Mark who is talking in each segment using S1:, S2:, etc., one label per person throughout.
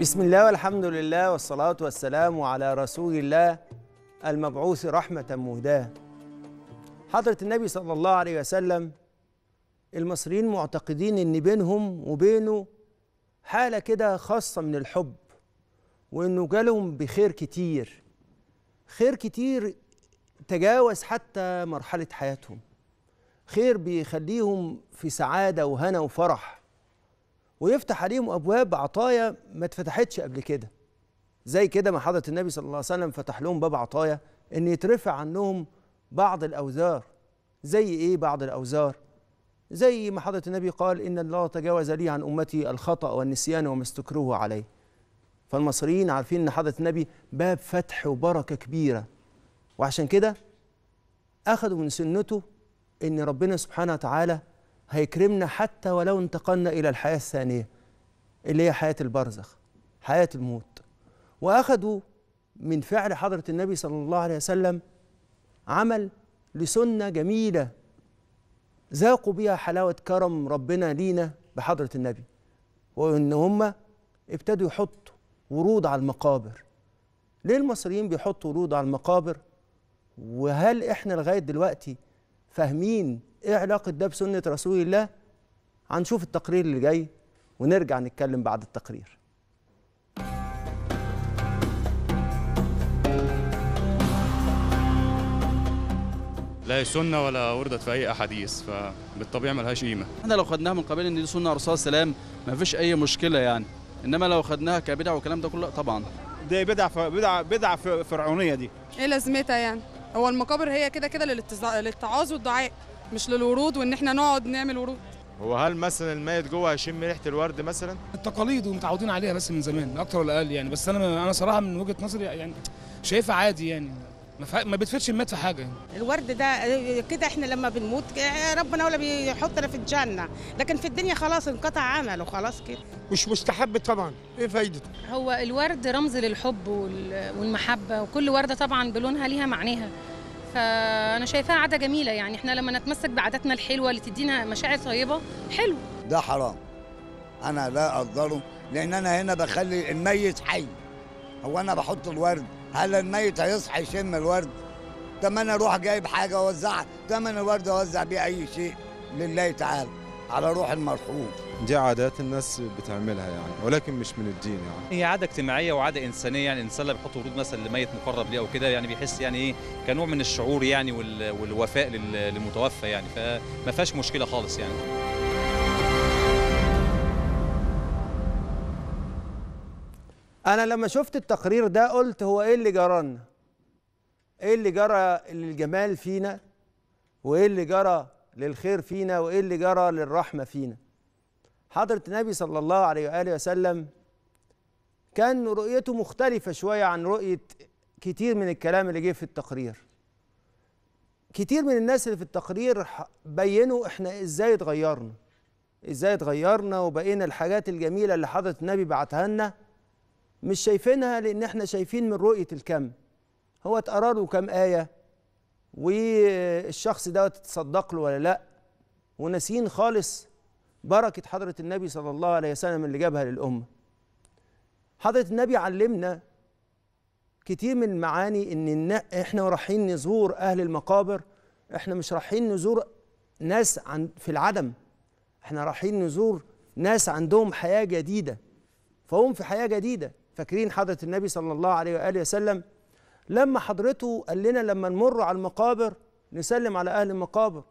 S1: بسم الله والحمد لله والصلاة والسلام على رسول الله المبعوث رحمة مهداة حضرة النبي صلى الله عليه وسلم المصريين معتقدين ان بينهم وبينه حالة كده خاصة من الحب وانه جالهم بخير كتير خير كتير تجاوز حتى مرحلة حياتهم خير بيخليهم في سعادة وهنا وفرح ويفتح عليهم ابواب عطايا ما اتفتحتش قبل كده زي كده ما حضره النبي صلى الله عليه وسلم فتح لهم باب عطايا ان يترفع عنهم بعض الاوزار زي ايه بعض الاوزار زي ما حضره النبي قال ان الله تجاوز لي عن امتي الخطا والنسيان وما استكروه عليه فالمصريين عارفين ان حضره النبي باب فتح وبركه كبيره وعشان كده اخذوا من سنته ان ربنا سبحانه وتعالى هيكرمنا حتى ولو انتقلنا إلى الحياة الثانية اللي هي حياة البرزخ حياة الموت وأخذوا من فعل حضرة النبي صلى الله عليه وسلم عمل لسنة جميلة ذاقوا بها حلاوة كرم ربنا لينا بحضرة النبي وإن هم ابتدوا يحطوا ورود على المقابر ليه المصريين بيحطوا ورود على المقابر وهل إحنا لغاية دلوقتي فاهمين ايه علاقه ده بسنه رسول الله هنشوف التقرير اللي جاي ونرجع نتكلم بعد التقرير
S2: لا هي سنه ولا وردت في اي
S3: احاديث فبالطبيعه ملهاش قيمه احنا لو خدناها من قبيل ان دي سنه رسول الله ما فيش اي مشكله يعني انما لو خدناها كبدع والكلام ده كله طبعا دي بدع بدع بدع فرعونيه دي
S4: ايه لازمتها يعني هو المقابر هي كده كده للتعاظ والدعاء مش للورود وان احنا نقعد نعمل ورود
S3: هو هل مثلا الميت جوه هيشم ريحه الورد مثلا
S2: التقاليد ومتعودين عليها بس من زمان اكتر ولا اقل يعني بس انا انا صراحه من وجهه نظري يعني شايفها عادي يعني ما بتفيدش المات في حاجه
S4: الورد ده كده احنا لما بنموت إيه، ربنا ولا بيحطنا في الجنه لكن في الدنيا خلاص انقطع عمله خلاص كده مش مستحب طبعا ايه فايدته
S5: هو الورد رمز للحب والمحبه وكل ورده طبعا بلونها ليها معناها فانا شايفاها عاده جميله يعني احنا لما نتمسك بعاداتنا الحلوه اللي تدينا مشاعر طيبه حلو
S3: ده حرام انا لا اقدره لان انا هنا بخلي الميت حي هو انا بحط الورد هل الميت هيصحى يشم الورد طب انا اروح جايب حاجه اوزعها طب انا الورد اوزع بيه اي شيء لله تعالى على روح المرحوم دي عادات الناس بتعملها يعني ولكن مش من الدين يعني
S2: هي عاده اجتماعيه وعاده انسانيه يعني الانسان لما بيحط ورود مثلا لميت مقرب ليه او كده يعني بيحس يعني ايه كنوع من الشعور يعني والوفاء للمتوفى يعني فما فيهاش مشكله خالص يعني
S1: انا لما شفت التقرير ده قلت هو ايه اللي جرانا ايه اللي جرى للجمال فينا وايه اللي جرى للخير فينا وايه اللي جرى للرحمه فينا حضره النبي صلى الله عليه واله وسلم كان رؤيته مختلفه شويه عن رؤيه كتير من الكلام اللي جه في التقرير كتير من الناس اللي في التقرير بينوا احنا ازاي اتغيرنا ازاي اتغيرنا وبقينا الحاجات الجميله اللي حضره النبي بعتها لنا مش شايفينها لان احنا شايفين من رؤيه الكم هو اتقرا له كام ايه والشخص دوت تصدق له ولا لا وناسين خالص بركه حضره النبي صلى الله عليه وسلم اللي جابها للامه حضره النبي علمنا كتير من المعاني ان احنا رايحين نزور اهل المقابر احنا مش رايحين نزور ناس عن في العدم احنا رايحين نزور ناس عندهم حياه جديده فهم في حياه جديده فاكرين حضرة النبي صلى الله عليه وآله وسلم لما حضرته قال لنا لما نمر على المقابر نسلم على أهل المقابر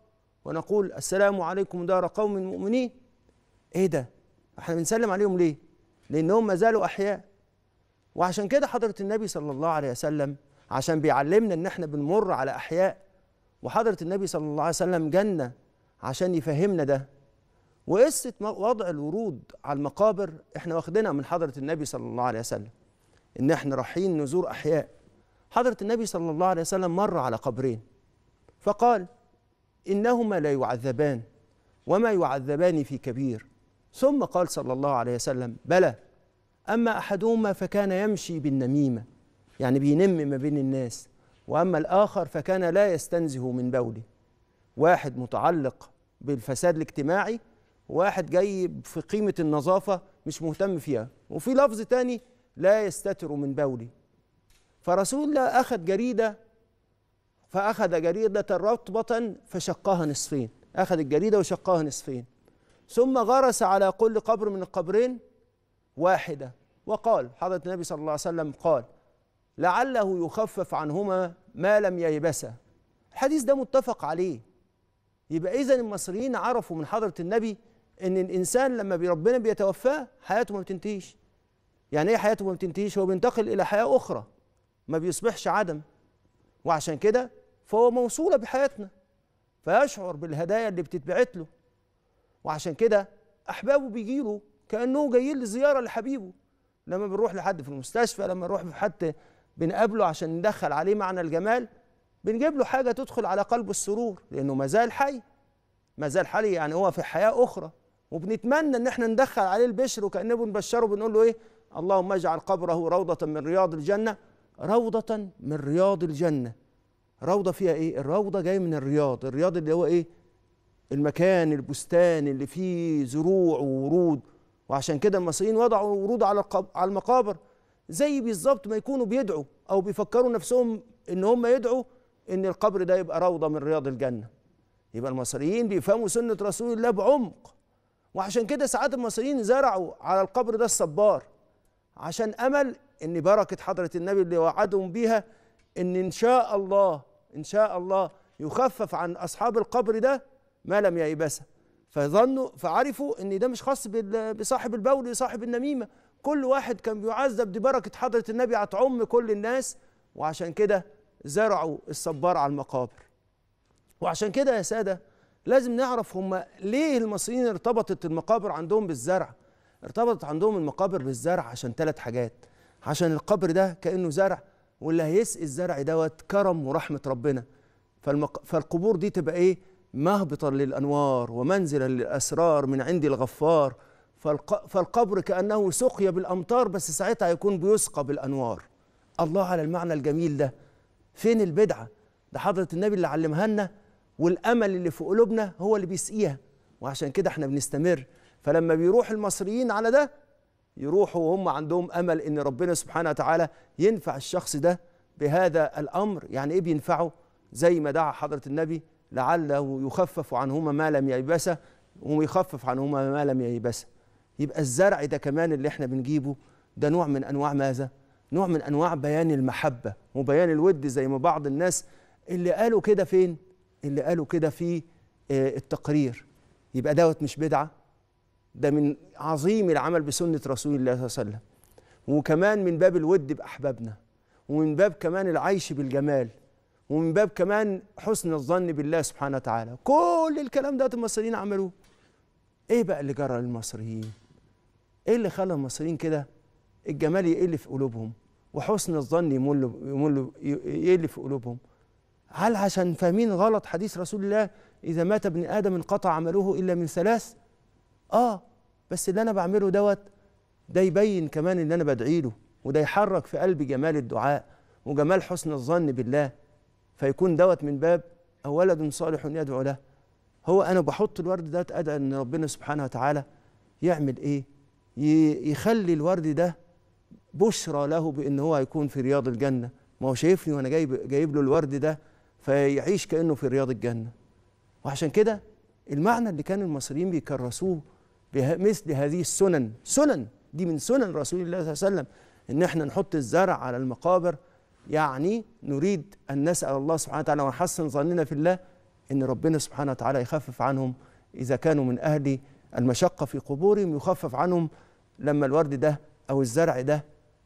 S1: ونقول السلام عليكم دار قوم مؤمنين إيه ده؟ احنا بنسلم عليهم ليه؟ لأنهم ما زالوا أحياء وعشان كده حضرة النبي صلى الله عليه وسلم عشان بيعلمنا إن احنا بنمر على أحياء وحضرة النبي صلى الله عليه وسلم جنة عشان يفهمنا ده وقصه وضع الورود على المقابر احنا واخدينها من حضره النبي صلى الله عليه وسلم ان احنا رايحين نزور احياء حضره النبي صلى الله عليه وسلم مر على قبرين فقال انهما لا يعذبان وما يعذبان في كبير ثم قال صلى الله عليه وسلم بلى اما احدهما فكان يمشي بالنميمه يعني بينم ما بين الناس واما الاخر فكان لا يستنزه من بوله واحد متعلق بالفساد الاجتماعي واحد جاي في قيمة النظافة مش مهتم فيها وفي لفظ تاني لا يستتر من بولي فرسول الله أخذ جريدة فأخذ جريدة رطبة فشقها نصفين أخذ الجريدة وشقها نصفين ثم غرس على كل قبر من القبرين واحدة وقال حضرة النبي صلى الله عليه وسلم قال لعله يخفف عنهما ما لم ييبسا الحديث ده متفق عليه يبقى إذا المصريين عرفوا من حضرة النبي ان الانسان لما ربنا بيتوفاه حياته ما بتنتهيش يعني ايه حياته ما بتنتهيش هو بينتقل الى حياه اخرى ما بيصبحش عدم وعشان كده فهو موصوله بحياتنا فيشعر بالهدايا اللي بتتبعت له وعشان كده احبابه بيجيله كانه جايين لزياره لحبيبه لما بنروح لحد في المستشفى لما نروح في حد بنقابله عشان ندخل عليه معنى الجمال بنجيب له حاجه تدخل على قلبه السرور لانه ما زال حي ما زال حي يعني هو في حياه اخرى وبنتمنى ان احنا ندخل عليه البشر وكانه بنبشره بنقول له ايه اللهم اجعل قبره روضه من رياض الجنه روضه من رياض الجنه روضه فيها ايه الروضه جايه من الرياض الرياض اللي هو ايه المكان البستان اللي فيه زروع وورود وعشان كده المصريين وضعوا ورود على على المقابر زي بالظبط ما يكونوا بيدعوا او بيفكروا نفسهم ان هم يدعوا ان القبر ده يبقى روضه من رياض الجنه يبقى المصريين بيفهموا سنه رسول الله بعمق وعشان كده ساعات المصريين زرعوا على القبر ده الصبار عشان امل ان بركه حضره النبي اللي وعدهم بيها ان ان شاء الله ان شاء الله يخفف عن اصحاب القبر ده ما لم ييبس فظنوا فعرفوا ان ده مش خاص بصاحب البول صاحب النميمه كل واحد كان بيعذب دي بركه حضره النبي هتعم كل الناس وعشان كده زرعوا الصبار على المقابر وعشان كده يا ساده لازم نعرف هم ليه المصريين ارتبطت المقابر عندهم بالزرع ارتبطت عندهم المقابر بالزرع عشان ثلاث حاجات عشان القبر ده كانه زرع واللي هيسقي الزرع دوت كرم ورحمه ربنا فالمق... فالقبور دي تبقى ايه مهبطا للانوار ومنزلا للاسرار من عند الغفار فالق... فالقبر كانه سقي بالامطار بس ساعتها هيكون بيسقى بالانوار الله على المعنى الجميل ده فين البدعه ده حضره النبي اللي علمها لنا والامل اللي في قلوبنا هو اللي بيسقيها وعشان كده احنا بنستمر فلما بيروح المصريين على ده يروحوا وهم عندهم امل ان ربنا سبحانه وتعالى ينفع الشخص ده بهذا الامر يعني ايه بينفعه زي ما دعا حضره النبي لعله يخفف عنهما ما لم ييبسا ويخفف عنهما ما لم ييبسا يبقى الزرع ده كمان اللي احنا بنجيبه ده نوع من انواع ماذا نوع من انواع بيان المحبه وبيان الود زي ما بعض الناس اللي قالوا كده فين اللي قالوا كده في آه، التقرير يبقى دوت مش بدعه ده من عظيم العمل بسنه رسول الله صلى الله عليه وسلم وكمان من باب الود باحبابنا ومن باب كمان العيش بالجمال ومن باب كمان حسن الظن بالله سبحانه وتعالى كل الكلام ده المصريين عملوه ايه بقى اللي جرى للمصريين ايه اللي خلى المصريين كده الجمال يقل في قلوبهم وحسن الظن يمل يمل يقل في قلوبهم هل عشان فاهمين غلط حديث رسول الله إذا مات ابن آدم انقطع عمله إلا من ثلاث آه بس اللي أنا بعمله دوت ده يبين كمان اللي أنا بدعي له وده يحرك في قلبي جمال الدعاء وجمال حسن الظن بالله فيكون دوت من باب أو ولد صالح يدعو له هو أنا بحط الورد ده أدعى إن ربنا سبحانه وتعالى يعمل إيه يخلي الورد ده بشرى له بإن هو هيكون في رياض الجنة ما هو شايفني وأنا جايب جايب له الورد ده فيعيش كانه في رياض الجنه وعشان كده المعنى اللي كان المصريين بيكرسوه مثل هذه السنن سنن دي من سنن رسول الله صلى الله عليه وسلم ان احنا نحط الزرع على المقابر يعني نريد ان نسال الله سبحانه وتعالى ونحسن ظننا في الله ان ربنا سبحانه وتعالى يخفف عنهم اذا كانوا من اهل المشقه في قبورهم يخفف عنهم لما الورد ده او الزرع ده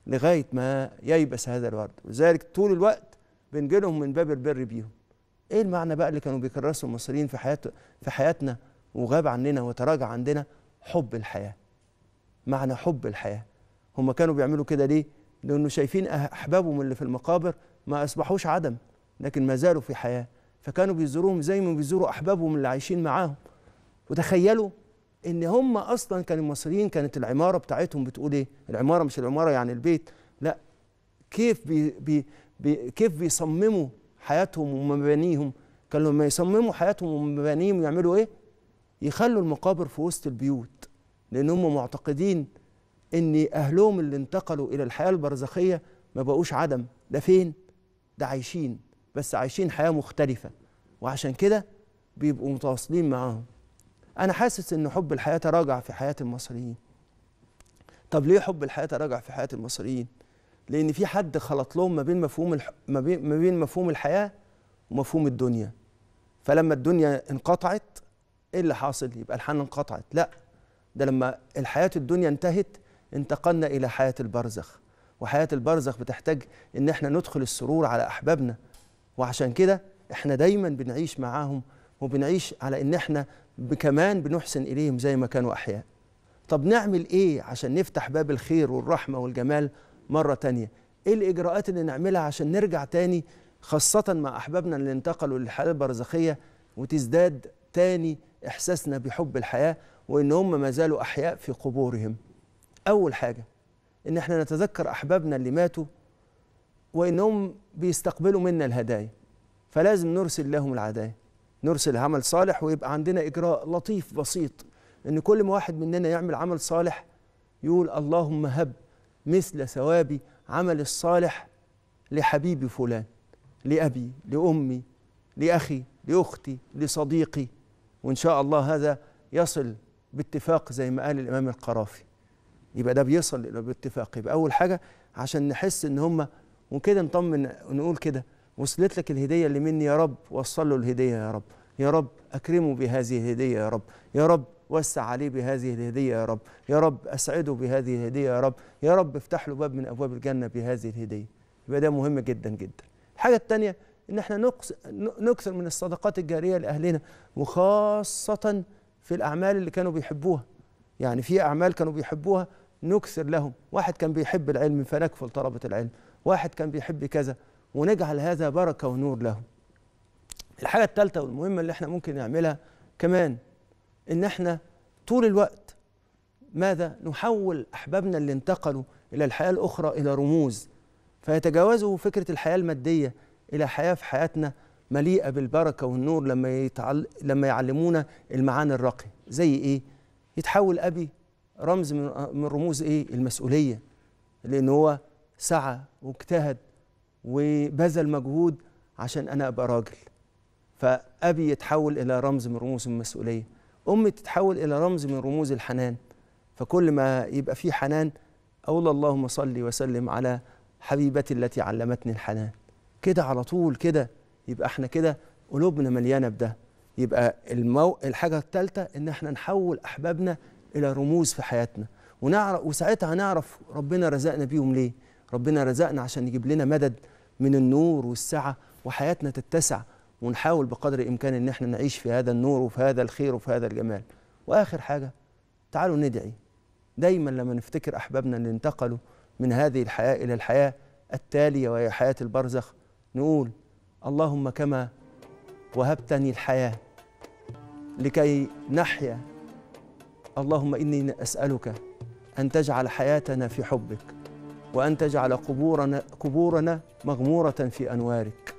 S1: لغايه ما ييبس هذا الورد ولذلك طول الوقت بنجيلهم من باب البر بيهم ايه المعنى بقى اللي كانوا بيكرسوا المصريين في حياته في حياتنا وغاب عننا وتراجع عندنا حب الحياه معنى حب الحياه هم كانوا بيعملوا كده ليه لانه شايفين أه- احبابهم اللي في المقابر ما اصبحوش عدم لكن ما زالوا في حياه فكانوا بيزوروهم زي ما بيزوروا احبابهم اللي عايشين معاهم وتخيلوا ان هم اصلا كان المصريين كانت العماره بتاعتهم بتقول ايه العماره مش العماره يعني البيت لا كيف بي بي بي كيف بيصمموا حياتهم ومبانيهم كانوا لما يصمموا حياتهم ومبانيهم يعملوا ايه يخلوا المقابر في وسط البيوت لان هم معتقدين ان اهلهم اللي انتقلوا الى الحياه البرزخيه ما بقوش عدم ده فين ده عايشين بس عايشين حياه مختلفه وعشان كده بيبقوا متواصلين معاهم انا حاسس ان حب الحياه تراجع في حياه المصريين طب ليه حب الحياه تراجع في حياه المصريين لان في حد خلط لهم ما بين مفهوم الح... ما, بين... ما بين مفهوم الحياه ومفهوم الدنيا فلما الدنيا انقطعت ايه اللي حاصل يبقى الحنة انقطعت لا ده لما الحياه الدنيا انتهت انتقلنا الى حياه البرزخ وحياه البرزخ بتحتاج ان احنا ندخل السرور على احبابنا وعشان كده احنا دايما بنعيش معاهم وبنعيش على ان احنا كمان بنحسن اليهم زي ما كانوا احياء طب نعمل ايه عشان نفتح باب الخير والرحمه والجمال مرة تانية إيه الإجراءات اللي نعملها عشان نرجع تاني خاصة مع أحبابنا اللي انتقلوا للحياة البرزخية وتزداد تاني إحساسنا بحب الحياة وإن هم ما زالوا أحياء في قبورهم أول حاجة إن إحنا نتذكر أحبابنا اللي ماتوا وإنهم بيستقبلوا منا الهدايا فلازم نرسل لهم العدايا نرسل عمل صالح ويبقى عندنا إجراء لطيف بسيط إن كل ما واحد مننا يعمل عمل صالح يقول اللهم هب مثل ثواب عمل الصالح لحبيبي فلان لأبي لأمي لأخي لأختي لصديقي وإن شاء الله هذا يصل باتفاق زي ما قال الإمام القرافي يبقى ده بيصل باتفاق يبقى أول حاجة عشان نحس إن هم وكده نطمن نقول كده وصلت لك الهدية اللي مني يا رب وصل له الهدية يا رب يا رب أكرمه بهذه الهدية يا رب يا رب وسع عليه بهذه الهدية يا رب يا رب أسعده بهذه الهدية يا رب يا رب افتح له باب من أبواب الجنة بهذه الهدية يبقى ده مهم جدا جدا الحاجة الثانية إن احنا نكثر من الصدقات الجارية لأهلنا وخاصة في الأعمال اللي كانوا بيحبوها يعني في أعمال كانوا بيحبوها نكثر لهم واحد كان بيحب العلم فنكفل طلبة العلم واحد كان بيحب كذا ونجعل هذا بركة ونور لهم الحاجة الثالثة والمهمة اللي احنا ممكن نعملها كمان ان احنا طول الوقت ماذا نحول احبابنا اللي انتقلوا الى الحياه الاخرى الى رموز فيتجاوزوا فكره الحياه الماديه الى حياه في حياتنا مليئه بالبركه والنور لما يتعل... لما يعلمونا المعاني الراقيه زي ايه يتحول ابي رمز من, من رموز ايه المسؤوليه لان هو سعى واجتهد وبذل مجهود عشان انا ابقى راجل فابي يتحول الى رمز من رموز المسؤوليه أمي تتحول إلى رمز من رموز الحنان فكل ما يبقى فيه حنان أقول اللهم صل وسلم على حبيبتي التي علمتني الحنان كده على طول كده يبقى احنا كده قلوبنا مليانة بده يبقى المو... الحاجة الثالثة إن احنا نحول أحبابنا إلى رموز في حياتنا ونعرف وساعتها هنعرف ربنا رزقنا بيهم ليه ربنا رزقنا عشان يجيب لنا مدد من النور والسعة وحياتنا تتسع ونحاول بقدر الامكان ان احنا نعيش في هذا النور وفي هذا الخير وفي هذا الجمال واخر حاجه تعالوا ندعي دايما لما نفتكر احبابنا اللي انتقلوا من هذه الحياه الى الحياه التاليه وهي حياه البرزخ نقول اللهم كما وهبتني الحياه لكي نحيا اللهم اني اسالك ان تجعل حياتنا في حبك وان تجعل قبورنا قبورنا مغموره في انوارك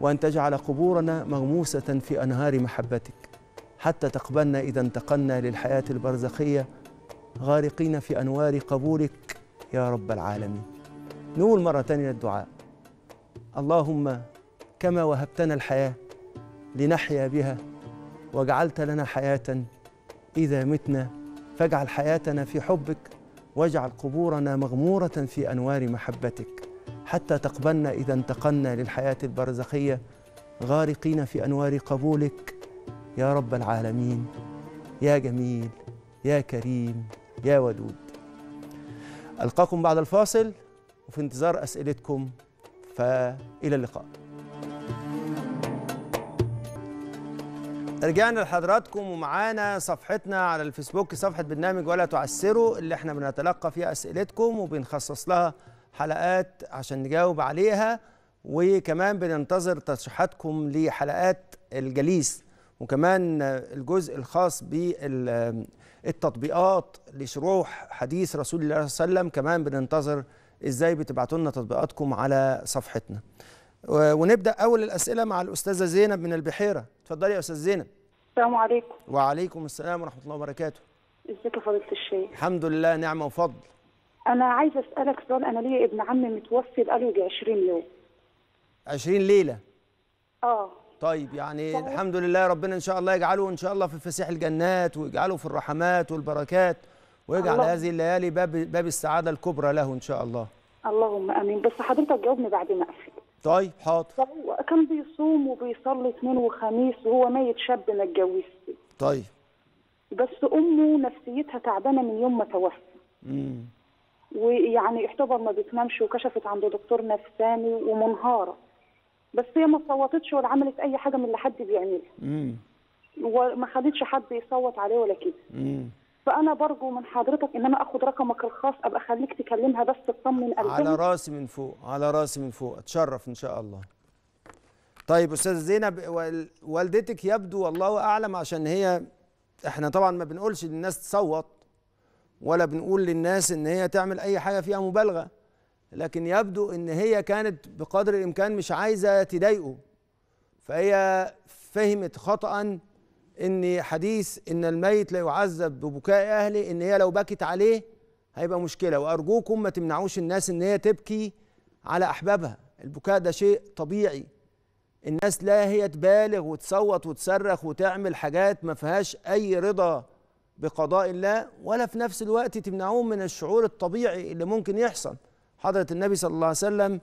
S1: وأن تجعل قبورنا مغموسة في أنهار محبتك حتى تقبلنا إذا انتقلنا للحياة البرزخية غارقين في أنوار قبورك يا رب العالمين نقول مرة ثانيه الدعاء اللهم كما وهبتنا الحياة لنحيا بها وجعلت لنا حياة إذا متنا فاجعل حياتنا في حبك واجعل قبورنا مغمورة في أنوار محبتك حتى تقبلنا إذا انتقلنا للحياة البرزخية غارقين في أنوار قبولك يا رب العالمين يا جميل يا كريم يا ودود ألقاكم بعد الفاصل وفي انتظار أسئلتكم فإلى اللقاء رجعنا لحضراتكم ومعانا صفحتنا على الفيسبوك صفحة برنامج ولا تعسروا اللي احنا بنتلقى فيها أسئلتكم وبنخصص لها حلقات عشان نجاوب عليها وكمان بننتظر ترشيحاتكم لحلقات الجليس وكمان الجزء الخاص بالتطبيقات لشروح حديث رسول الله صلى الله عليه وسلم كمان بننتظر ازاي بتبعتوا لنا تطبيقاتكم على صفحتنا ونبدا اول الاسئله مع الاستاذه زينب من البحيره اتفضلي يا استاذ زينب السلام عليكم وعليكم السلام ورحمه الله وبركاته
S4: ازيك يا فضيله الشيخ
S1: الحمد لله نعمه وفضل
S4: أنا عايزة أسألك سؤال أنا ليا ابن عمي متوفي بقاله يجي 20 يوم
S1: 20 ليلة آه طيب يعني صحيح. الحمد لله ربنا إن شاء الله يجعله إن شاء الله في فسيح الجنات ويجعله في الرحمات والبركات ويجعل الله. هذه الليالي باب باب السعادة الكبرى له إن شاء الله
S4: اللهم آمين بس حضرتك جاوبني بعد ما أقفل
S1: طيب حاضر
S4: هو كان بيصوم وبيصلي اثنين وخميس وهو ميت شاب ما اتجوزش طيب بس أمه نفسيتها تعبانة من يوم ما توفى امم ويعني يعتبر ما بتنامش وكشفت عند دكتور نفساني ومنهاره بس هي ما صوتتش ولا عملت اي حاجه من اللي حد بيعملها وما خدتش حد يصوت عليه ولا كده فانا برجو من حضرتك ان انا اخد رقمك الخاص ابقى خليك تكلمها بس تطمن قلبها على
S1: راسي من فوق على راسي من فوق اتشرف ان شاء الله طيب استاذه زينب والدتك يبدو والله اعلم عشان هي احنا طبعا ما بنقولش للناس تصوت ولا بنقول للناس ان هي تعمل اي حاجه فيها مبالغه لكن يبدو ان هي كانت بقدر الامكان مش عايزه تضايقه فهي فهمت خطأ ان حديث ان الميت لا يعذب ببكاء اهله ان هي لو بكت عليه هيبقى مشكله وارجوكم ما تمنعوش الناس ان هي تبكي على احبابها البكاء ده شيء طبيعي الناس لا هي تبالغ وتصوت وتصرخ وتعمل حاجات ما فيهاش اي رضا بقضاء الله ولا في نفس الوقت تمنعوهم من الشعور الطبيعي اللي ممكن يحصل حضرة النبي صلى الله عليه وسلم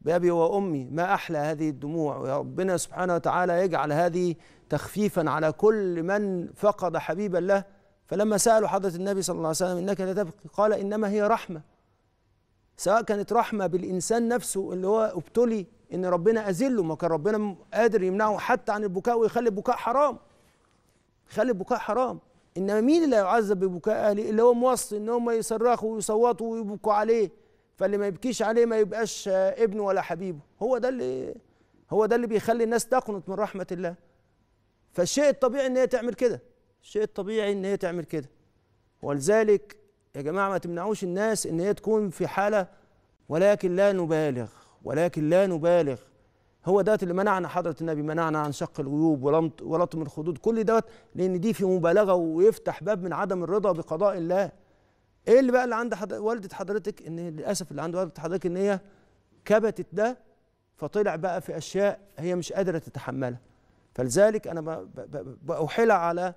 S1: بأبي وأمي ما أحلى هذه الدموع وربنا سبحانه وتعالى يجعل هذه تخفيفا على كل من فقد حبيبا له فلما سألوا حضرة النبي صلى الله عليه وسلم إنك لتبكي قال إنما هي رحمة سواء كانت رحمة بالإنسان نفسه اللي هو ابتلي إن ربنا أذله ما كان ربنا قادر يمنعه حتى عن البكاء ويخلي البكاء حرام يخلي البكاء حرام إنما مين اللي هيعذب ببكاء أهله اللي هو موصي إن هم يصرخوا ويصوتوا ويبكوا عليه فاللي ما يبكيش عليه ما يبقاش ابنه ولا حبيبه هو ده اللي هو ده اللي بيخلي الناس تقنط من رحمة الله فالشيء الطبيعي إن هي تعمل كده الشيء الطبيعي إن هي تعمل كده ولذلك يا جماعة ما تمنعوش الناس إن هي تكون في حالة ولكن لا نبالغ ولكن لا نبالغ هو دوت اللي منعنا حضره النبي منعنا عن شق الغيوب ولطم الخدود كل دوت لان دي في مبالغه ويفتح باب من عدم الرضا بقضاء الله ايه اللي بقى اللي عند حضر... والده حضرتك ان للاسف اللي عند والده حضرتك ان هي كبتت ده فطلع بقى في اشياء هي مش قادره تتحملها فلذلك انا بأحيل على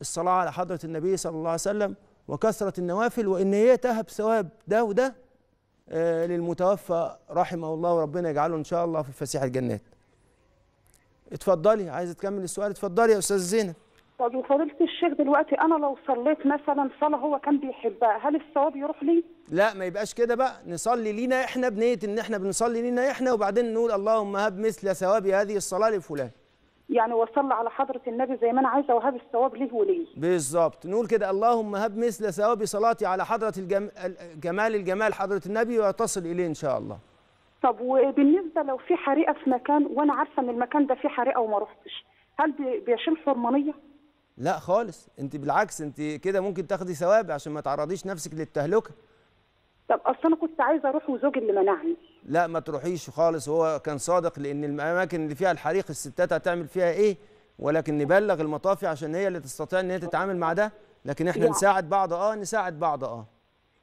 S1: الصلاه على حضره النبي صلى الله عليه وسلم وكثره النوافل وان هي تهب ثواب ده وده آه، للمتوفى رحمه الله وربنا يجعله ان شاء الله في فسيح الجنات اتفضلي عايزه تكمل السؤال اتفضلي يا استاذ زينب
S4: طب وفضيلة الشيخ دلوقتي انا لو صليت مثلا صلاه هو كان بيحبها هل الثواب يروح لي؟
S1: لا ما يبقاش كده بقى نصلي لينا احنا بنيه ان احنا بنصلي لينا احنا وبعدين نقول اللهم هب مثل ثواب هذه الصلاه لفلان
S4: يعني وصل على حضره النبي زي ما انا
S1: عايزه وهب الثواب ليه وليه بالظبط نقول كده اللهم هب مثل ثواب صلاتي على حضره الجم... جمال الجمال حضره النبي وتصل اليه ان شاء الله
S4: طب وبالنسبه لو في حريقه في مكان وانا عارفه ان المكان ده فيه حريقه وما رحتش هل بيشيل حرمانيه
S1: لا خالص انت بالعكس انت كده ممكن تاخدي ثواب عشان ما تعرضيش نفسك للتهلكه طب اصل انا كنت عايزه اروح وزوجي اللي منعني لا ما تروحيش خالص هو كان صادق لان الاماكن اللي فيها الحريق الستات هتعمل فيها ايه ولكن نبلغ المطافي عشان هي اللي تستطيع ان هي تتعامل مع ده لكن احنا يعني. نساعد بعض اه نساعد بعض اه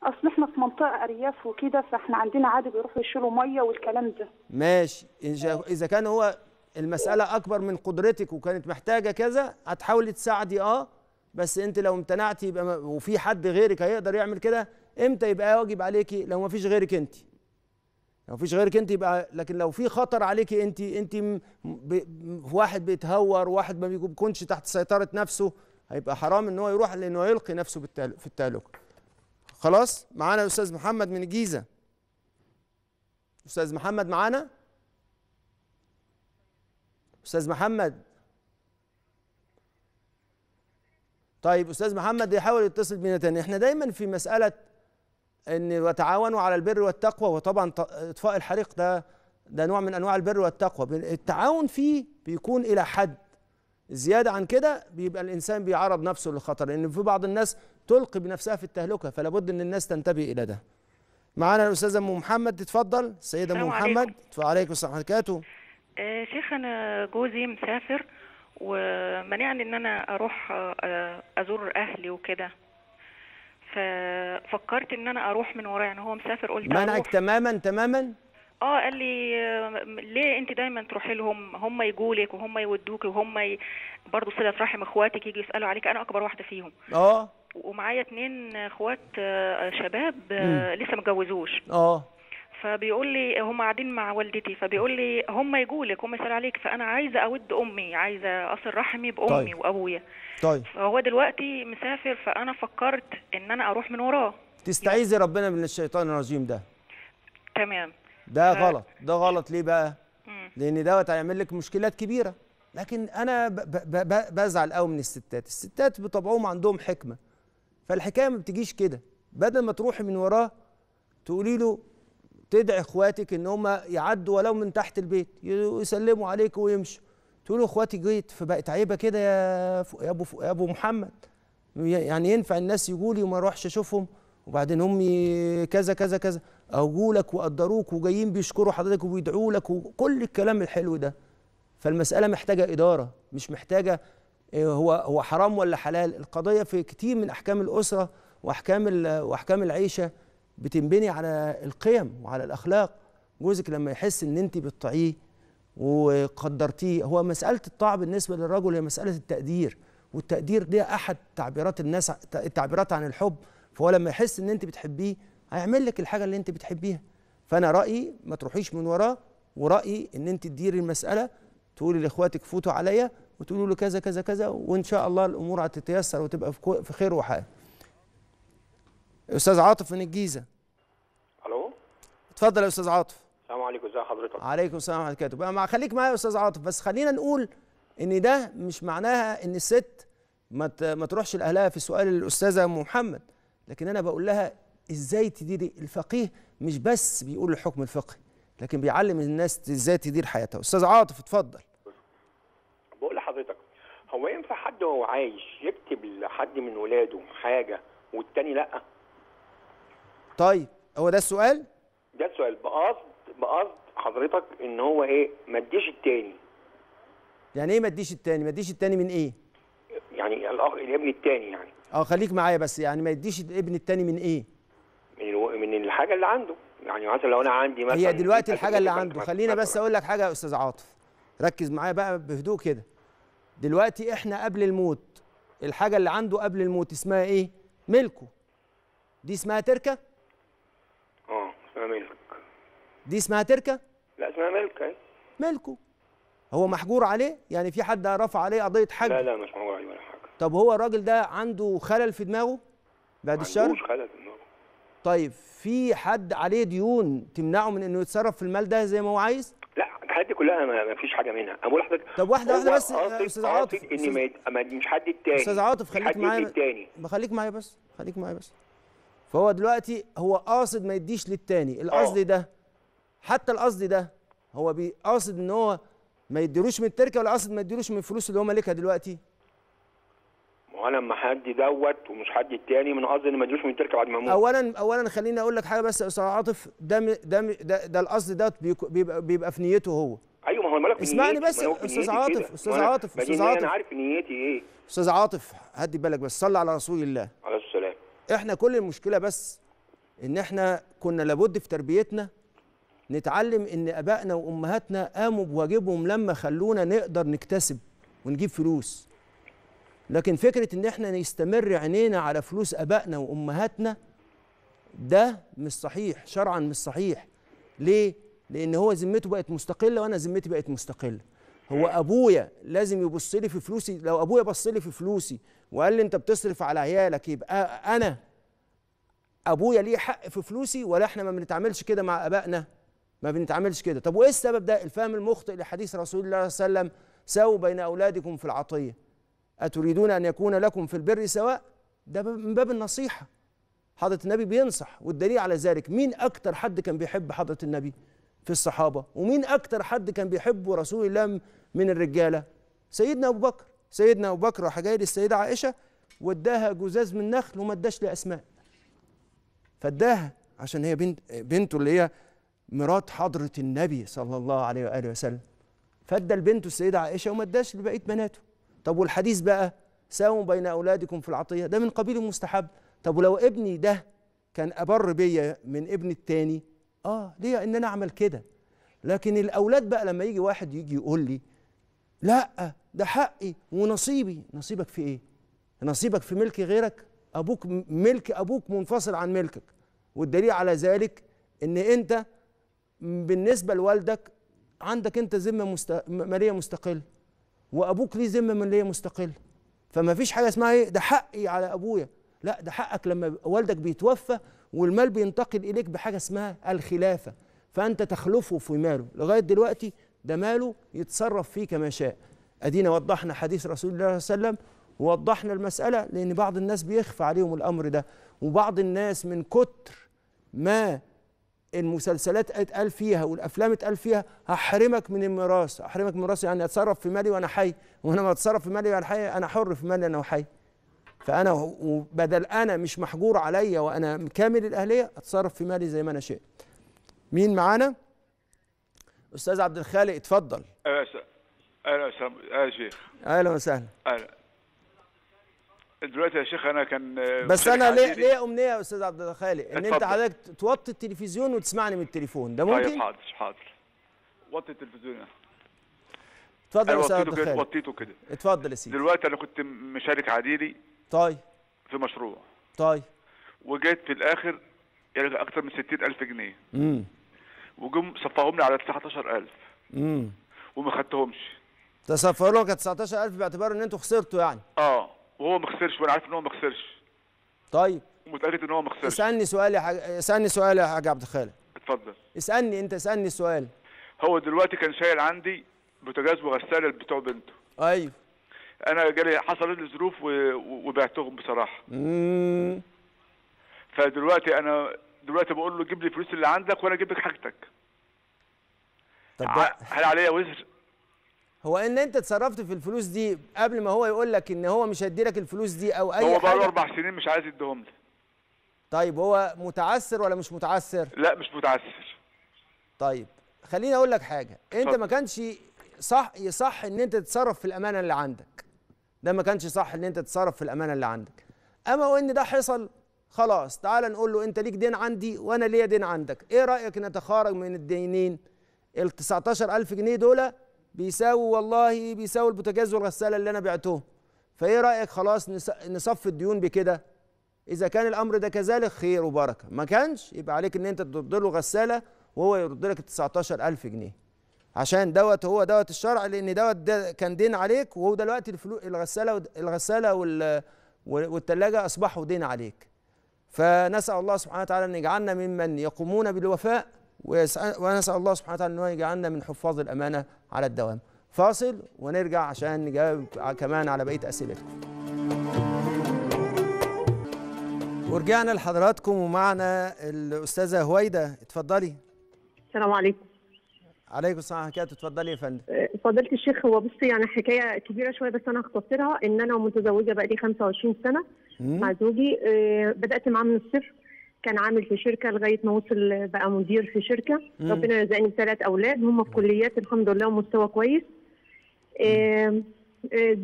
S4: اصل احنا في منطقه ارياف وكده فاحنا عندنا عادي بيروحوا يشيلوا ميه والكلام ده
S1: ماشي اذا كان هو المساله اكبر من قدرتك وكانت محتاجه كذا هتحاولي تساعدي اه بس انت لو امتنعتي يبقى وفي حد غيرك هيقدر يعمل كده امتى يبقى واجب عليكي لو ما فيش غيرك انت لو مفيش غيرك انت يبقى لكن لو في خطر عليكي انت انت واحد بيتهور واحد ما بيكونش تحت سيطره نفسه هيبقى حرام ان هو يروح لانه يلقي نفسه في التهلكه خلاص معانا الاستاذ محمد من الجيزه استاذ محمد معانا استاذ محمد طيب استاذ محمد يحاول يتصل بينا تاني احنا دايما في مساله ان وتعاونوا على البر والتقوى وطبعا اطفاء الحريق ده ده نوع من انواع البر والتقوى التعاون فيه بيكون الى حد زياده عن كده بيبقى الانسان بيعرض نفسه للخطر لان في بعض الناس تلقي بنفسها في التهلكه فلا بد ان الناس تنتبه الى ده معانا الاستاذه ام محمد تتفضل السيده ام محمد وعليكم السلام وبركاته
S4: آه، شيخ انا جوزي مسافر ومنعني ان انا اروح آه، ازور اهلي وكده ففكرت ان انا اروح من وراه يعني هو مسافر قلت منعك
S1: تماما تماما
S4: اه قال لي آه، ليه انت دايما تروحي لهم هم يجوا لك وهم يودوك وهم ي... برضه صله رحم اخواتك يجوا يسالوا عليك انا اكبر واحده فيهم اه ومعايا اتنين اخوات آه، شباب آه، م. لسه ما اتجوزوش اه فبيقول لي هم قاعدين مع والدتي فبيقول لي هم يجوا لك هم يسالوا عليك فانا عايزه اود امي عايزه اصل رحمي بامي طيب. وابويا طيب هو دلوقتي مسافر فانا فكرت ان انا اروح من وراه
S1: تستعيذي ربنا من الشيطان الرجيم ده تمام ده ف... آه. غلط ده غلط ليه بقى مم. لان دوت هيعمل لك مشكلات كبيره لكن انا ب... ب... ب... بزعل قوي من الستات الستات بطبعهم عندهم حكمه فالحكايه ما بتجيش كده بدل ما تروحي من وراه تقولي له تدعي اخواتك ان هم يعدوا ولو من تحت البيت يسلموا عليك ويمشوا تقول اخواتي جيت فبقت عيبه كده يا يا ابو يا ابو محمد يعني ينفع الناس يجوا لي وما اروحش اشوفهم وبعدين هم كذا كذا كذا او لك وقدروك وجايين بيشكروا حضرتك وبيدعوا لك وكل الكلام الحلو ده فالمساله محتاجه اداره مش محتاجه آه، هو هو حرام ولا حلال القضيه في كتير من احكام الاسره واحكام واحكام العيشه بتنبني على القيم وعلى الاخلاق جوزك لما يحس ان انت بتطيعيه وقدرتيه هو مسألة الطاعة بالنسبة للرجل هي مسألة التقدير والتقدير دي أحد تعبيرات الناس التعبيرات عن الحب فهو لما يحس إن أنت بتحبيه هيعمل لك الحاجة اللي أنت بتحبيها فأنا رأيي ما تروحيش من وراه ورأيي إن أنت تديري المسألة تقولي لإخواتك فوتوا عليا وتقولوا له كذا كذا كذا وإن شاء الله الأمور هتتيسر وتبقى في خير وحال أستاذ عاطف من الجيزة الو اتفضل يا أستاذ عاطف السلام عليكم ازي حضرتك عليكم السلام ورحمه الله وبركاته بقى خليك معايا يا استاذ عاطف بس خلينا نقول ان ده مش معناها ان الست ما ما تروحش لاهلها في سؤال الاستاذه ام محمد لكن انا بقول لها ازاي تديري الفقيه مش بس بيقول الحكم الفقهي لكن بيعلم الناس ازاي تدير حياتها استاذ عاطف اتفضل
S2: بقول لحضرتك هو ينفع حد وهو عايش يكتب لحد من ولاده حاجه والتاني لا
S1: طيب هو ده السؤال
S2: ده السؤال بقصد بقصد حضرتك ان هو ايه ما اديش التاني
S1: يعني ايه ما اديش التاني ما اديش التاني من ايه
S2: يعني الاخ الابن التاني يعني
S1: اه خليك معايا بس يعني ما يديش الابن التاني من ايه
S2: من الو... من الحاجه اللي عنده يعني مثلا لو انا عندي مثلا هي دلوقتي الحاجه اللي عنده
S1: خلينا بس اقول لك حاجه يا استاذ عاطف ركز معايا بقى بهدوء كده دلوقتي احنا قبل الموت الحاجه اللي عنده قبل الموت اسمها ايه ملكه دي اسمها تركه
S2: اه اسمها ملك
S1: دي اسمها تركه
S2: لا اسمها ملكه
S1: ملكه هو محجور عليه يعني في حد رفع عليه قضيه حج لا لا مش محجور عليه ولا حاجه طب هو الراجل ده عنده خلل في دماغه بعد الشر عندوش خلل في دماغه طيب في حد عليه ديون تمنعه من انه يتصرف في المال ده زي ما هو عايز لا
S2: الحاجات دي كلها ما فيش حاجه منها انا بقول لحضرتك طب واحده واحده بس آه، استاذ عاطف ان مش
S3: حد التاني استاذ عاطف خليك معايا
S1: خليك معايا بس خليك معايا بس فهو دلوقتي هو قاصد ما يديش للتاني القصد آه. ده حتى القصد ده هو بيقصد ان هو ما يديروش من التركه ولا قصد ما يديروش من الفلوس اللي هو مالكها دلوقتي
S2: ما هو لما حد دوت ومش حد التاني من قصد ان ما يديروش من التركه بعد ما اموت اولا
S1: اولا خليني اقول لك حاجه بس يا استاذ عاطف ده ده ده, ده القصد ده بيبقى, بيبقى في نيته هو ايوه ما هو الملك اسمعني بس استاذ عاطف استاذ عاطف استاذ عاطف انا عارف
S2: نيتي ايه
S1: استاذ عاطف هدي بالك بس صلي على رسول الله عليه السلام احنا كل المشكله بس ان احنا كنا لابد في تربيتنا نتعلم ان ابائنا وامهاتنا قاموا بواجبهم لما خلونا نقدر نكتسب ونجيب فلوس لكن فكره ان احنا نستمر عينينا على فلوس ابائنا وامهاتنا ده مش صحيح شرعا مش صحيح ليه لان هو ذمته بقت مستقله وانا ذمتي بقت مستقله هو ابويا لازم يبص لي في فلوسي لو ابويا بص لي في فلوسي وقال لي انت بتصرف على عيالك يبقى انا ابويا ليه حق في فلوسي ولا احنا ما بنتعاملش كده مع ابائنا ما بنتعاملش كده طب وايه السبب ده الفهم المخطئ لحديث رسول الله صلى الله عليه وسلم سووا بين اولادكم في العطيه اتريدون ان يكون لكم في البر سواء ده من باب النصيحه حضره النبي بينصح والدليل على ذلك مين اكتر حد كان بيحب حضره النبي في الصحابه ومين اكتر حد كان بيحبه رسول الله من الرجاله سيدنا ابو بكر سيدنا ابو بكر راح جاي للسيده عائشه واداها جزاز من نخل وما اداش لاسماء فاداها عشان هي بنت بنته اللي هي مرات حضرة النبي صلى الله عليه وآله وسلم فادى البنت السيدة عائشة وما اداش لبقية بناته طب والحديث بقى ساووا بين أولادكم في العطية ده من قبيل المستحب طب ولو ابني ده كان أبر بيا من ابن التاني آه ليه إن أنا أعمل كده لكن الأولاد بقى لما يجي واحد يجي يقول لي لا ده حقي ونصيبي نصيبك في إيه؟ نصيبك في ملك غيرك أبوك ملك أبوك منفصل عن ملكك والدليل على ذلك إن أنت بالنسبه لوالدك عندك انت ذمه مست... ماليه مستقله وابوك ليه ذمه ماليه مستقله فما فيش حاجه اسمها ايه ده حقي على ابويا لا ده حقك لما والدك بيتوفى والمال بينتقل اليك بحاجه اسمها الخلافه فانت تخلفه في ماله لغايه دلوقتي ده ماله يتصرف فيه كما شاء ادينا وضحنا حديث رسول الله صلى الله عليه وسلم ووضحنا المساله لان بعض الناس بيخفى عليهم الامر ده وبعض الناس من كتر ما المسلسلات اتقال فيها والافلام اتقال فيها هحرمك من الميراث احرمك من الميراث يعني اتصرف في مالي وانا حي وانا ما اتصرف في مالي وانا حي انا حر في مالي انا وحي فانا بدل انا مش محجور عليا وانا كامل الاهليه اتصرف في مالي زي ما انا شئت مين معانا استاذ عبد الخالق اتفضل
S3: اهلا وسهلا اهلا يا شيخ
S1: اهلا وسهلا
S3: اهلا دلوقتي يا شيخ انا كان آه، بس انا ليه ليه امنيه يا استاذ عبد
S1: الخالق ان انت حضرتك توطي التلفزيون وتسمعني من التليفون ده ممكن؟ طيب
S3: حاضر حاضر وطي التلفزيون
S1: اتفضل يا أيوة، استاذ عبد الخالق
S3: وطيته كده اتفضل يا سيدي دلوقتي انا كنت مشارك عديلي طيب في مشروع طيب وجيت في الاخر يعني اكثر من 60000 جنيه امم وجم صفهم لي على 19000 امم وما خدتهمش
S1: تصفروا لك 19000 باعتبار ان انتوا خسرتوا يعني
S3: اه وهو ما خسرش وانا عارف ان هو ما خسرش طيب ومتاكد ان هو ما خسرش
S1: اسالني سؤال يا حاج اسالني سؤال يا حاج عبد الخالق اتفضل اسالني انت اسالني السؤال
S3: هو دلوقتي كان شايل عندي بوتجاز وغساله بتوع بنته ايوه انا جالي حصلت لي ظروف وبعتهم بصراحه
S1: امم
S3: فدلوقتي انا دلوقتي بقول له جيب لي الفلوس اللي عندك وانا اجيب لك حاجتك طب هل عليا وزر
S1: هو ان انت اتصرفت في الفلوس دي قبل ما هو يقول لك ان هو مش هيدي لك الفلوس دي او اي
S3: هو بقاله اربع سنين مش عايز يديهم لي
S1: طيب هو متعسر ولا مش متعسر
S3: لا مش متعسر
S1: طيب خليني اقول لك حاجه انت ما كانش صح يصح ان انت تتصرف في الامانه اللي عندك ده ما كانش صح ان انت تتصرف في الامانه اللي عندك اما وان ده حصل خلاص تعال نقول له انت ليك دين عندي وانا ليا دين عندك ايه رايك نتخارج من الدينين ال 19000 جنيه دول بيساوي والله بيساوي البوتاجاز والغساله اللي انا بعتهم فايه رايك خلاص نصف الديون بكده اذا كان الامر ده كذلك خير وبركه ما كانش يبقى عليك ان انت ترد له غساله وهو يرد لك ال 19000 جنيه عشان دوت هو دوت الشرع لان دوت ده كان دين عليك وهو دلوقتي الفلوس الغساله الغساله والثلاجه اصبحوا دين عليك فنسال الله سبحانه وتعالى ان يجعلنا ممن يقومون بالوفاء ونسأل الله سبحانه وتعالى أنه يجعلنا من حفاظ الأمانة على الدوام فاصل ونرجع عشان نجاوب كمان على بقية أسئلتكم ورجعنا لحضراتكم ومعنا الأستاذة هويدة اتفضلي السلام عليكم عليكم السلام ورحمه الله اتفضلي يا فندم آه،
S5: فضيله الشيخ هو بص يعني حكايه كبيره شويه بس انا هختصرها ان انا متزوجه بقى لي 25 سنه مم. مع زوجي آه، بدات معاه من الصفر كان عامل في شركه لغايه ما وصل بقى مدير في شركه مم. ربنا رزقني بثلاث اولاد هم في كليات الحمد لله ومستوى كويس آه،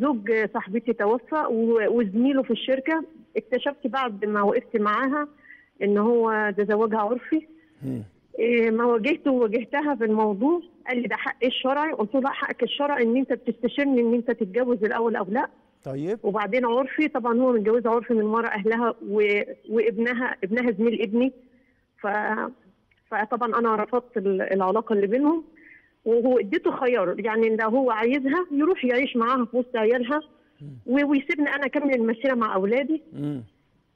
S5: زوج صاحبتي توفى وزميله في الشركه اكتشفت بعد ما وقفت معاها ان هو ده زواجها عرفي آه، ما واجهته وواجهتها في الموضوع قال لي ده حق الشرعي قلت له حقك الشرعي ان انت بتستشيرني ان انت تتجوز الاول او لا طيب وبعدين عرفي طبعا هو متجوز عرفي من ورا اهلها و... وابنها ابنها زميل ابني ف فطبعا انا رفضت العلاقه اللي بينهم وهو اديته خيار يعني لو هو عايزها يروح يعيش معاها في وسط عيالها ويسيبني انا اكمل المسيره مع اولادي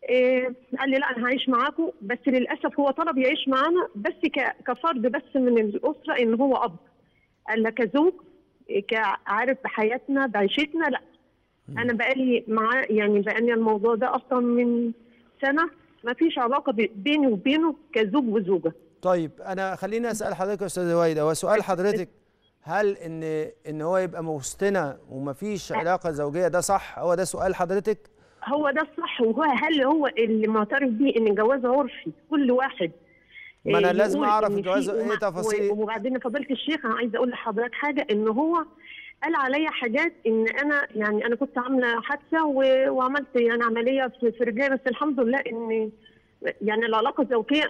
S5: إيه قال لي لا انا هعيش معاكم بس للاسف هو طلب يعيش معانا بس كفرد بس من الاسره ان هو اب قال لك كزوج كعارف بحياتنا بعيشتنا لا انا بقالي مع يعني بقالي الموضوع ده اصلا من سنه ما فيش علاقه بيني
S1: وبينه كزوج وزوجه طيب انا خليني اسال حضرتك يا استاذه وايده هو سؤال حضرتك هل ان ان هو يبقى وما ومفيش علاقه زوجيه ده صح هو ده سؤال
S5: حضرتك هو ده الصح وهو هل هو اللي معترف بيه ان جواز عرفي كل واحد ما انا آه، لازم اعرف الجواز ايه تفاصيل وبعدين فضيله الشيخ انا عايز اقول لحضرتك حاجه ان هو قال عليا حاجات ان انا يعني انا كنت عامله حادثه وعملت يعني عمليه في رجلي بس الحمد لله ان يعني العلاقه الزوجيه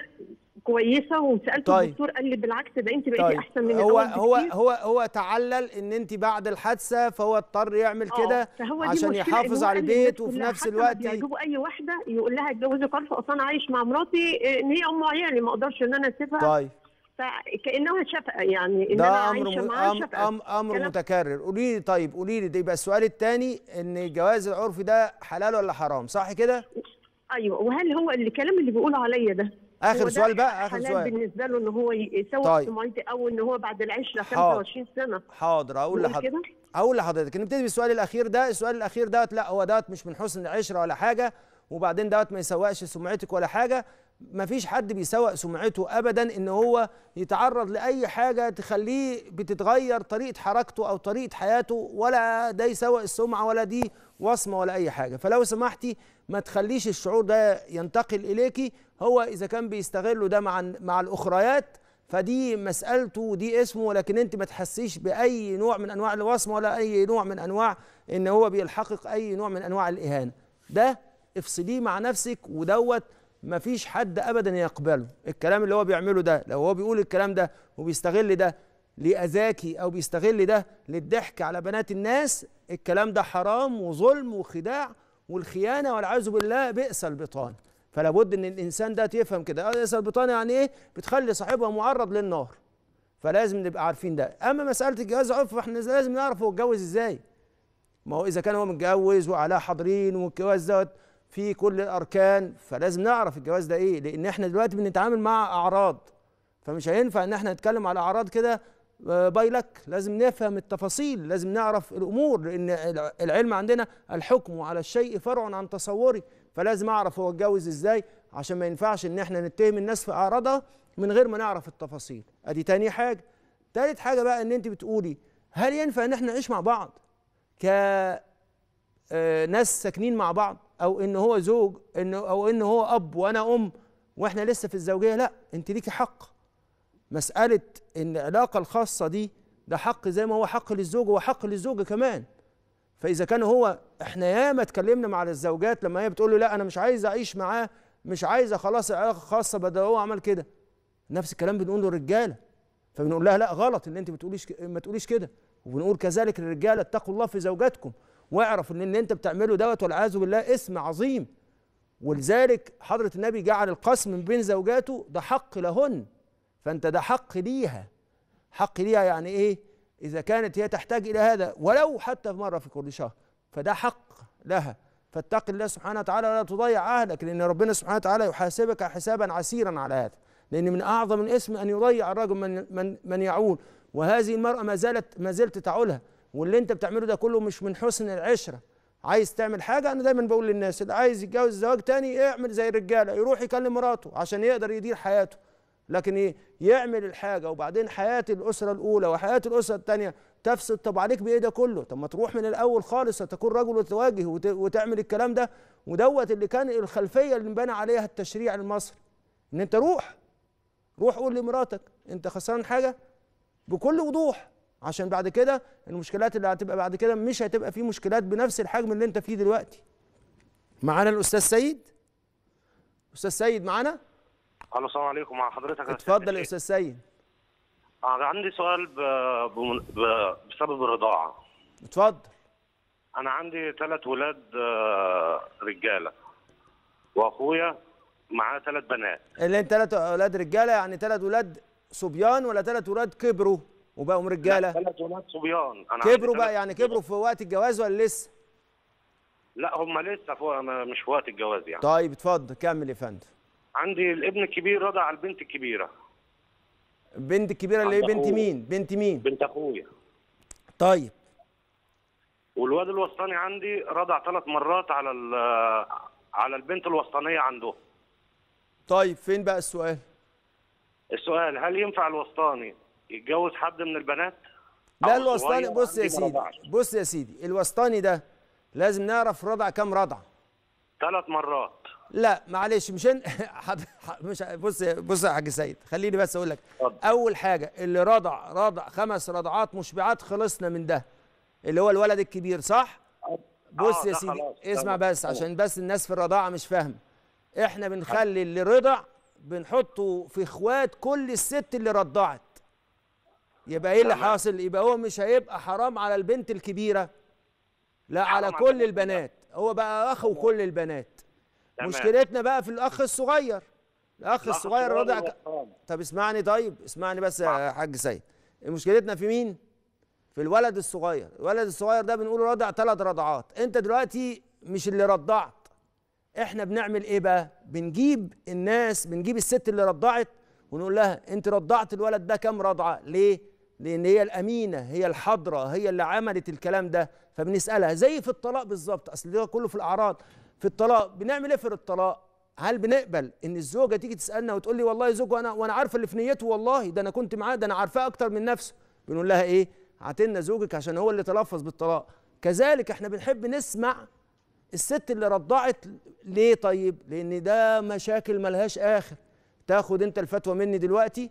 S5: كويسه وسالت طيب. الدكتور قال لي بالعكس ده انت بقيتي طيب. احسن من هو هو هو
S1: هو تعلل ان انت بعد الحادثه فهو اضطر يعمل آه، كده عشان يحافظ على البيت وفي نفس الوقت يجيبوا
S5: اي واحده يقول لها اتجوزي قرف اصلا عايش مع مراتي ان هي ام عيالي ما اقدرش ان انا اسيبها طيب. كانها شفقه يعني ان انا عايشه معاه أم شفقه
S1: أم امر متكرر قولي لي طيب قولي لي يبقى السؤال الثاني ان الجواز العرفي ده حلال ولا حرام صح كده؟ ايوه وهل هو الكلام اللي بيقوله عليا ده اخر سؤال بقى اخر سؤال بالنسبه له ان هو يسوق طيب. سمعتي او ان هو بعد العشره 25 سنه حاضر اقول لحضرتك اقول لحضرتك نبتدي بالسؤال الاخير ده السؤال الاخير دوت لا هو دوت مش من حسن العشره ولا حاجه وبعدين دوت ما يسوقش سمعتك ولا حاجه ما فيش حد بيسوق سمعته ابدا ان هو يتعرض لاي حاجه تخليه بتتغير طريقه حركته او طريقه حياته ولا ده يسوق السمعه ولا دي وصمه ولا اي حاجه فلو سمحتي ما تخليش الشعور ده ينتقل اليكي هو اذا كان بيستغله ده مع مع الاخريات فدي مسألته ودي اسمه ولكن انت ما تحسيش بأي نوع من أنواع الوصمة ولا أي نوع من أنواع إن هو بيلحقك أي نوع من أنواع الإهانة ده افصليه مع نفسك ودوت ما فيش حد ابدا يقبله الكلام اللي هو بيعمله ده لو هو بيقول الكلام ده وبيستغل ده لأذاكي أو بيستغل ده للضحك على بنات الناس الكلام ده حرام وظلم وخداع والخيانة والعياذ بالله بئس البطانة فلا بد ان الانسان ده يفهم كده آه، بئس البطانة يعني ايه بتخلي صاحبها معرض للنار فلازم نبقى عارفين ده اما مساله الجواز عرف فاحنا لازم نعرف هو اتجوز ازاي ما هو اذا كان هو متجوز وعلى حاضرين والجواز دوت في كل الاركان فلازم نعرف الجواز ده ايه لان احنا دلوقتي بنتعامل مع اعراض فمش هينفع ان احنا نتكلم على اعراض كده باي آه، لك لازم نفهم التفاصيل لازم نعرف الامور لان العلم عندنا الحكم على الشيء فرع عن تصوري فلازم اعرف هو اتجوز ازاي عشان ما ينفعش ان احنا نتهم الناس في اعراضها من غير ما نعرف التفاصيل ادي تاني حاجه تالت حاجه بقى ان انت بتقولي هل ينفع ان احنا نعيش مع بعض ك آه، ناس ساكنين مع بعض او ان هو زوج انه او ان هو اب وانا ام واحنا لسه في الزوجيه لا انت ليكي حق مساله ان العلاقه الخاصه دي ده حق زي ما هو حق للزوج هو حق كمان فاذا كان هو احنا ياما اتكلمنا مع الزوجات لما هي بتقول له لا انا مش عايزه اعيش معاه مش عايزه خلاص العلاقه خاصه بدل هو عمل كده نفس الكلام بنقول للرجاله فبنقول لها لا غلط اللي انت ما تقوليش ما تقوليش كده وبنقول كذلك للرجاله اتقوا الله في زوجاتكم واعرف ان اللي انت بتعمله دوت والعياذ بالله اسم عظيم ولذلك حضره النبي جعل القسم من بين زوجاته ده حق لهن فانت ده حق ليها حق ليها يعني ايه اذا كانت هي تحتاج الى هذا ولو حتى في مره في كل شهر فده حق لها فاتق الله سبحانه وتعالى ولا تضيع عهدك لان ربنا سبحانه وتعالى يحاسبك حسابا عسيرا على هذا لان من اعظم الاسم ان يضيع الرجل من من من يعول وهذه المراه ما زالت ما زلت تعولها واللي انت بتعمله ده كله مش من حسن العشره عايز تعمل حاجه انا دايما بقول للناس اللي عايز يتجوز زواج تاني اعمل زي الرجاله يروح يكلم مراته عشان يقدر يدير حياته لكن ايه يعمل الحاجه وبعدين حياه الاسره الاولى وحياه الاسره الثانيه تفسد طب عليك بايه ده كله طب ما تروح من الاول خالص هتكون رجل وتواجه وتعمل الكلام ده ودوت اللي كان الخلفيه اللي بنى عليها التشريع المصري ان انت روح روح قول لمراتك انت خسران حاجه بكل وضوح عشان بعد كده المشكلات اللي هتبقى بعد كده مش هتبقى في مشكلات بنفس الحجم اللي انت فيه دلوقتي معانا الاستاذ سيد استاذ سيد معانا
S2: الو السلام عليكم مع حضرتك اتفضل
S1: يا استاذ سيد
S2: آه، انا عندي سؤال ب... ب... ب... بسبب الرضاعه اتفضل انا عندي ثلاث ولاد آه، رجاله واخويا معاه ثلاث بنات
S1: اللي ثلاث اولاد رجاله يعني ثلاث ولاد صبيان ولا ثلاث ولاد كبروا وبقوا رجاله ثلاث
S2: ولاد صبيان انا كبروا بقى يعني كبروا
S1: في وقت الجواز ولا لسه
S2: لا هم لسه فوق مش في وقت الجواز يعني
S1: طيب اتفضل كمل يا فندم
S2: عندي الابن الكبير رضع البنت الكبيره
S1: البنت الكبيره اللي هي بنت مين بنت مين بنت اخويا طيب
S2: والواد الوسطاني عندي رضع ثلاث مرات على على البنت الوسطانيه عنده
S1: طيب فين بقى السؤال
S2: السؤال هل ينفع الوسطاني يتجوز حد من البنات لا الوسطاني بص يا سيدي
S1: بص يا سيدي الوسطاني ده لازم نعرف رضع كام رضعه
S2: ثلاث مرات
S1: لا معلش مش ان... حد... مش بص بص يا حاج سيد خليني بس اقول لك اول حاجه اللي رضع رضع خمس رضعات مشبعات خلصنا من ده اللي هو الولد الكبير صح بص آه، يا سيدي خلاص. اسمع بس عشان بس الناس في الرضاعه مش فاهمه احنا بنخلي اللي رضع بنحطه في اخوات كل الست اللي رضعت يبقى ايه اللي حاصل يبقى هو مش هيبقى حرام على البنت الكبيره لا على كل البنات هو بقى اخو كل البنات مشكلتنا بقى في الاخ الصغير الاخ الصغير رضع ك... طب اسمعني طيب اسمعني بس يا حاج سيد مشكلتنا في مين في الولد الصغير الولد الصغير ده بنقول رضع ثلاث رضعات انت دلوقتي مش اللي رضعت احنا بنعمل ايه بقى بنجيب الناس بنجيب الست اللي رضعت ونقول لها انت رضعت الولد ده كام رضعه ليه لان هي الامينه هي الحضره هي اللي عملت الكلام ده فبنسالها زي في الطلاق بالظبط اصل ده كله في الاعراض في الطلاق بنعمل ايه في الطلاق هل بنقبل ان الزوجه تيجي تسالنا وتقول لي والله زوجه انا وانا عارفه اللي في نيته والله ده انا كنت معاه ده انا عارفاه اكتر من نفسه بنقول لها ايه عاتلنا زوجك عشان هو اللي تلفظ بالطلاق كذلك احنا بنحب نسمع الست اللي رضعت ليه طيب لان ده مشاكل ملهاش اخر تاخد انت الفتوى مني دلوقتي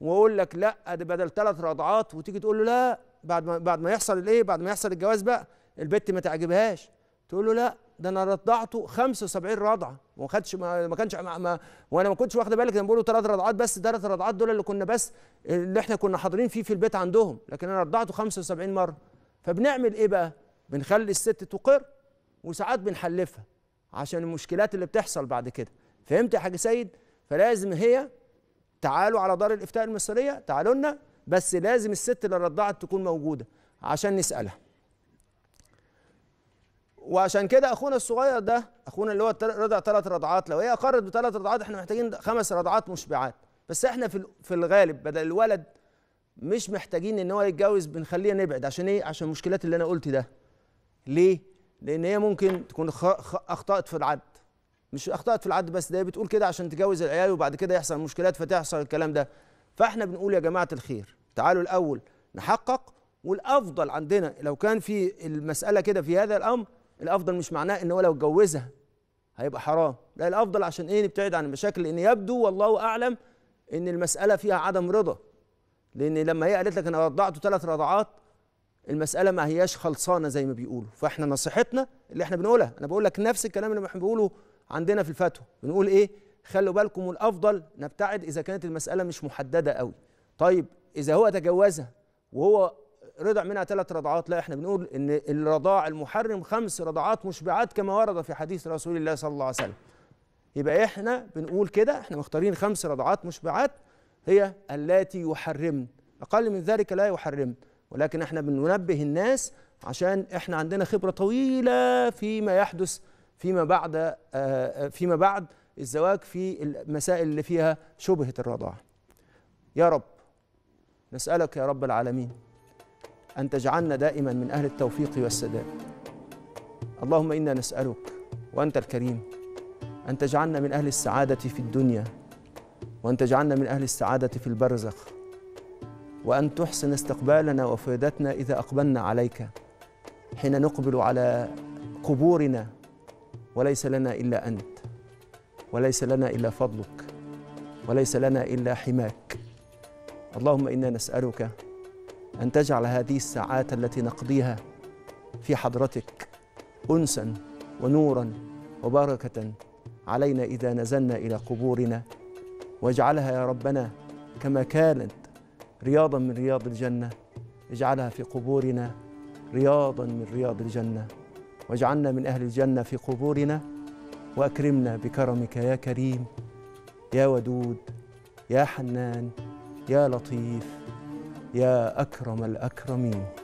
S1: واقول لك لا ده بدل ثلاث رضعات وتيجي تقول له لا بعد ما بعد ما يحصل الايه بعد ما يحصل الجواز بقى البت ما تعجبهاش تقول له لا ده انا رضعته 75 رضعه وما خدش ما كانش ما, ما وانا ما كنتش واخد بالك انا بقول له ثلاث رضعات بس ثلاث رضعات دول اللي كنا بس اللي احنا كنا حاضرين فيه في البيت عندهم لكن انا رضعته 75 مره فبنعمل ايه بقى؟ بنخلي الست تقر وساعات بنحلفها عشان المشكلات اللي بتحصل بعد كده فهمت يا حاج سيد؟ فلازم هي تعالوا على دار الافتاء المصريه تعالوا لنا بس لازم الست اللي رضعت تكون موجوده عشان نسالها وعشان كده اخونا الصغير ده اخونا اللي هو رضع ثلاث رضعات لو هي اقرت بثلاث رضعات احنا محتاجين خمس رضعات مشبعات بس احنا في في الغالب بدل الولد مش محتاجين ان هو يتجوز بنخليه نبعد عشان ايه عشان المشكلات اللي انا قلت ده ليه لان هي ممكن تكون اخطات في العدل مش اخطات في العد بس ده بتقول كده عشان تجوز العيال وبعد كده يحصل مشكلات فتحصل الكلام ده فاحنا بنقول يا جماعه الخير تعالوا الاول نحقق والافضل عندنا لو كان في المساله كده في هذا الامر الافضل مش معناه ان هو لو اتجوزها هيبقى حرام لا الافضل عشان ايه نبتعد عن المشاكل لان يبدو والله اعلم ان المساله فيها عدم رضا لان لما هي قالت لك انا رضعت ثلاث رضعات المساله ما هياش خلصانه زي ما بيقولوا فاحنا نصيحتنا اللي احنا بنقولها انا بقول لك نفس الكلام اللي احنا بنقوله عندنا في الفتوى بنقول ايه خلوا بالكم الافضل نبتعد اذا كانت المساله مش محدده قوي طيب اذا هو تجوزها وهو رضع منها ثلاث رضعات لا احنا بنقول ان الرضاع المحرم خمس رضعات مشبعات كما ورد في حديث رسول الله صلى الله عليه وسلم يبقى احنا بنقول كده احنا مختارين خمس رضعات مشبعات هي اللاتي يحرمن اقل من ذلك لا يحرمن ولكن احنا بننبه الناس عشان احنا عندنا خبره طويله فيما يحدث فيما بعد آه، آه، فيما بعد الزواج في المسائل اللي فيها شبهة الرضاعة يا رب نسألك يا رب العالمين أن تجعلنا دائما من أهل التوفيق والسداد اللهم إنا نسألك وأنت الكريم أن تجعلنا من أهل السعادة في الدنيا وأن تجعلنا من أهل السعادة في البرزخ وأن تحسن استقبالنا وفيدتنا إذا أقبلنا عليك حين نقبل على قبورنا وليس لنا الا انت وليس لنا الا فضلك وليس لنا الا حماك اللهم انا نسالك ان تجعل هذه الساعات التي نقضيها في حضرتك انسا ونورا وبركه علينا اذا نزلنا الى قبورنا واجعلها يا ربنا كما كانت رياضا من رياض الجنه اجعلها في قبورنا رياضا من رياض الجنه واجعلنا من أهل الجنة في قبورنا وأكرمنا بكرمك يا كريم يا ودود يا حنان يا لطيف يا أكرم الأكرمين